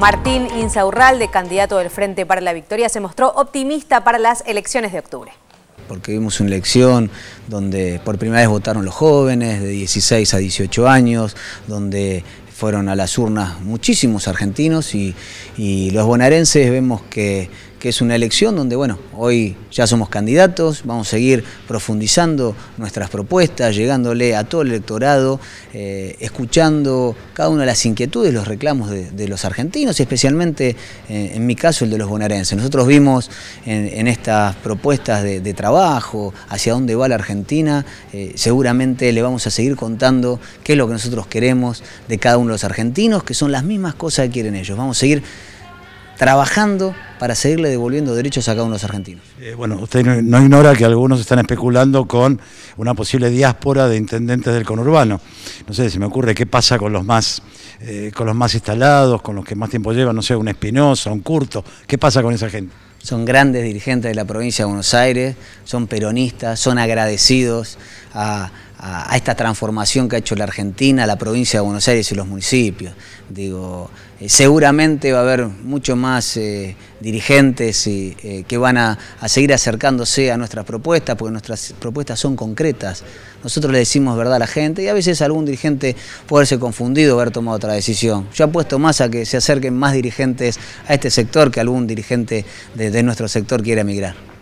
Martín de candidato del Frente para la Victoria, se mostró optimista para las elecciones de octubre. Porque vimos una elección donde por primera vez votaron los jóvenes de 16 a 18 años, donde fueron a las urnas muchísimos argentinos y, los bonaerenses vemos que que es una elección donde, bueno, hoy ya somos candidatos, vamos a seguir profundizando nuestras propuestas, llegándole a todo el electorado, eh, escuchando cada una de las inquietudes, los reclamos de, los argentinos, especialmente eh, en mi caso el de los bonaerenses. Nosotros vimos en, estas propuestas de, trabajo, hacia dónde va la Argentina, eh, seguramente le vamos a seguir contando qué es lo que nosotros queremos de cada uno de los argentinos, que son las mismas cosas que quieren ellos. Vamos a seguir trabajando para seguirle devolviendo derechos a cada uno de los argentinos. Eh, bueno, usted no, ignora que algunos están especulando con una posible diáspora de intendentes del conurbano. No sé, se me ocurre qué pasa con los más, eh, con los más instalados, con los que más tiempo llevan, no sé, un Espinosa, un Curto, ¿qué pasa con esa gente? son grandes dirigentes de la provincia de Buenos Aires, son peronistas, son agradecidos a, a, esta transformación que ha hecho la Argentina, la provincia de Buenos Aires y los municipios. Digo, eh, seguramente va a haber mucho más eh, dirigentes eh, que van a, seguir acercándose a nuestras propuestas, porque nuestras propuestas son concretas. Nosotros le decimos verdad a la gente y a veces algún dirigente puede haberse confundido, haber tomado otra decisión. Yo apuesto más a que se acerquen más dirigentes a este sector que algún dirigente de nuestro sector quiera emigrar.